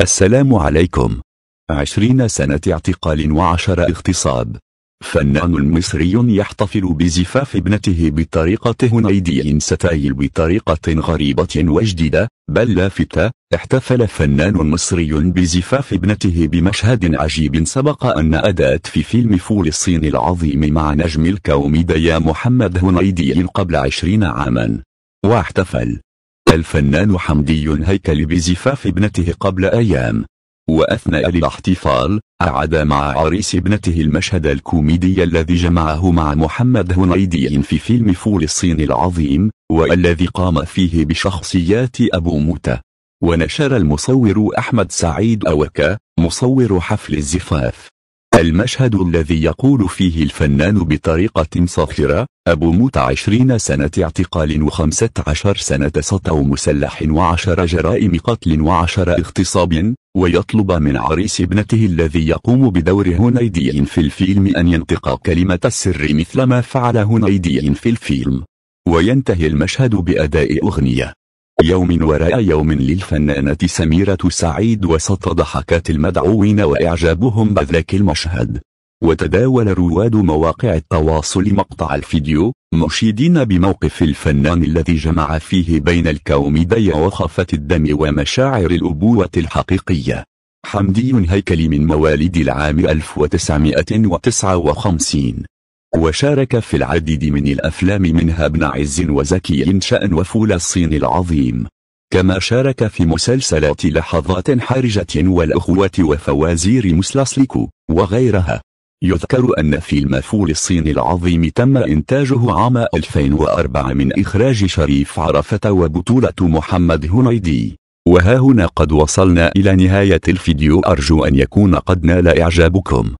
السلام عليكم عشرين سنة اعتقال وعشر اغتصاب فنان مصري يحتفل بزفاف ابنته بطريقة هنيدي ستايل بطريقة غريبة وجديدة بل لافتة احتفل فنان مصري بزفاف ابنته بمشهد عجيب سبق أن أدات في فيلم فول الصين العظيم مع نجم الكوميديا محمد هنيدي قبل عشرين عاما واحتفل الفنان حمدي هيكل بزفاف ابنته قبل أيام وأثناء الاحتفال أعاد مع عريس ابنته المشهد الكوميدي الذي جمعه مع محمد هنيدي في فيلم فول الصين العظيم والذي قام فيه بشخصيات أبو موتى ونشر المصور أحمد سعيد أوكا مصور حفل الزفاف المشهد الذي يقول فيه الفنان بطريقة صاخرة أبو موت عشرين سنة اعتقال وخمسة عشر سنة سطو مسلح وعشر جرائم قتل وعشر اغتصاب ويطلب من عريس ابنته الذي يقوم بدور هنيدي في الفيلم أن ينطق كلمة السر مثل ما فعل هنيدي في الفيلم وينتهي المشهد بأداء أغنية يوم وراء يوم للفنانة سميرة سعيد وسط ضحكات المدعوين وإعجابهم بذاك المشهد وتداول رواد مواقع التواصل مقطع الفيديو مشيدين بموقف الفنان الذي جمع فيه بين الكوميديا وخفة الدم ومشاعر الأبوة الحقيقية حمدي هيكلي من مواليد العام 1959 وشارك في العديد من الأفلام منها ابن عز وزكي شأن وفول الصين العظيم كما شارك في مسلسلات لحظات حرجة والأخوة وفوازير مسلسلكو وغيرها يذكر أن فيلم فول الصين العظيم تم إنتاجه عام 2004 من إخراج شريف عرفة وبطولة محمد هنيدي وها هنا قد وصلنا إلى نهاية الفيديو أرجو أن يكون قد نال إعجابكم